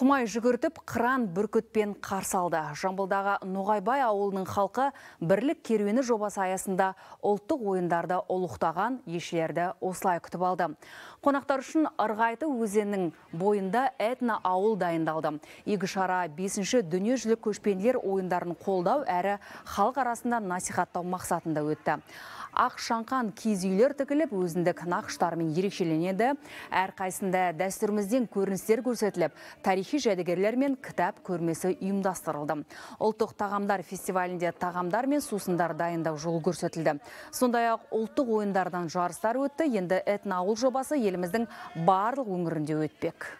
құмай жүгіртіп қыран бүркітпен қарсы алды жамбылдағы ноғайбай ауылының халқы бірлік керуені жобасы аясында ұлттық ойындарды ұлықтаған ешелерді осылай күтіп алды қонақтар үшін ырғайты өзенінің бойында этно ауыл дайындалды игі шара бесінші дүниежүзілік көшпенділер ойындарын қолдау әрі халық арасында насихаттау мақсатында өтті ақ шаңқан киіз үйлер тігіліп өзіндік нақыштарымен ерекшеленеді әрқайсында дәстүрімізден көріністер көрсетіліп тарихи жәдігерлер мен кітап көрмесі ұйымдастырылды ұлттық тағамдар фестивалінде тағамдар мен сусындар дайындау жолы көрсетілді сондай ақ ұлттық ойындардан жарыстар өтті енді этноауыл жобасы еліміздің барлық өңірінде өтпек